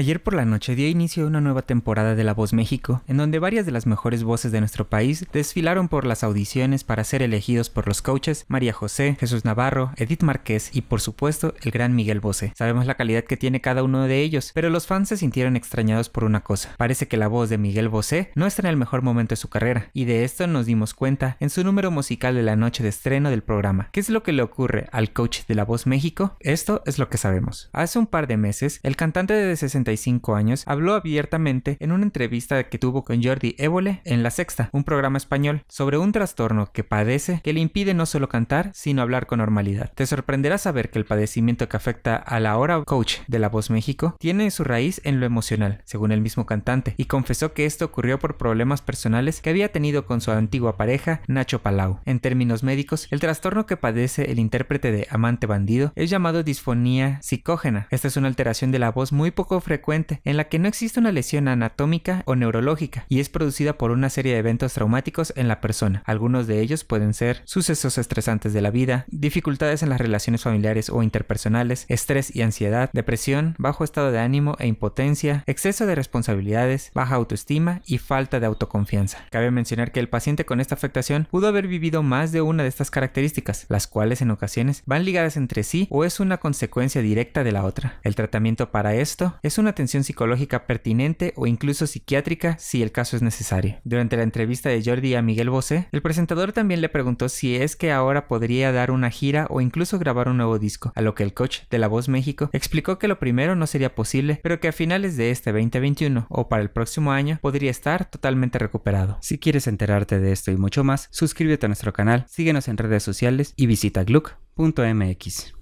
Ayer por la noche dio inicio a una nueva temporada de La Voz México, en donde varias de las mejores voces de nuestro país desfilaron por las audiciones para ser elegidos por los coaches María José, Jesús Navarro, Edith Márquez y por supuesto el gran Miguel Bosé. Sabemos la calidad que tiene cada uno de ellos, pero los fans se sintieron extrañados por una cosa. Parece que la voz de Miguel Bosé no está en el mejor momento de su carrera, y de esto nos dimos cuenta en su número musical de la noche de estreno del programa. ¿Qué es lo que le ocurre al coach de La Voz México? Esto es lo que sabemos. Hace un par de meses, el cantante de 60 años, habló abiertamente en una entrevista que tuvo con Jordi Évole en La Sexta, un programa español, sobre un trastorno que padece que le impide no solo cantar, sino hablar con normalidad. Te sorprenderá saber que el padecimiento que afecta a la hora coach de La Voz México tiene su raíz en lo emocional, según el mismo cantante, y confesó que esto ocurrió por problemas personales que había tenido con su antigua pareja, Nacho Palau. En términos médicos, el trastorno que padece el intérprete de Amante Bandido es llamado disfonía psicógena. Esta es una alteración de la voz muy poco frecuente frecuente, en la que no existe una lesión anatómica o neurológica y es producida por una serie de eventos traumáticos en la persona. Algunos de ellos pueden ser sucesos estresantes de la vida, dificultades en las relaciones familiares o interpersonales, estrés y ansiedad, depresión, bajo estado de ánimo e impotencia, exceso de responsabilidades, baja autoestima y falta de autoconfianza. Cabe mencionar que el paciente con esta afectación pudo haber vivido más de una de estas características, las cuales en ocasiones van ligadas entre sí o es una consecuencia directa de la otra. El tratamiento para esto es una atención psicológica pertinente o incluso psiquiátrica si el caso es necesario. Durante la entrevista de Jordi a Miguel Bosé, el presentador también le preguntó si es que ahora podría dar una gira o incluso grabar un nuevo disco, a lo que el coach de La Voz México explicó que lo primero no sería posible, pero que a finales de este 2021 o para el próximo año podría estar totalmente recuperado. Si quieres enterarte de esto y mucho más, suscríbete a nuestro canal, síguenos en redes sociales y visita gluck.mx.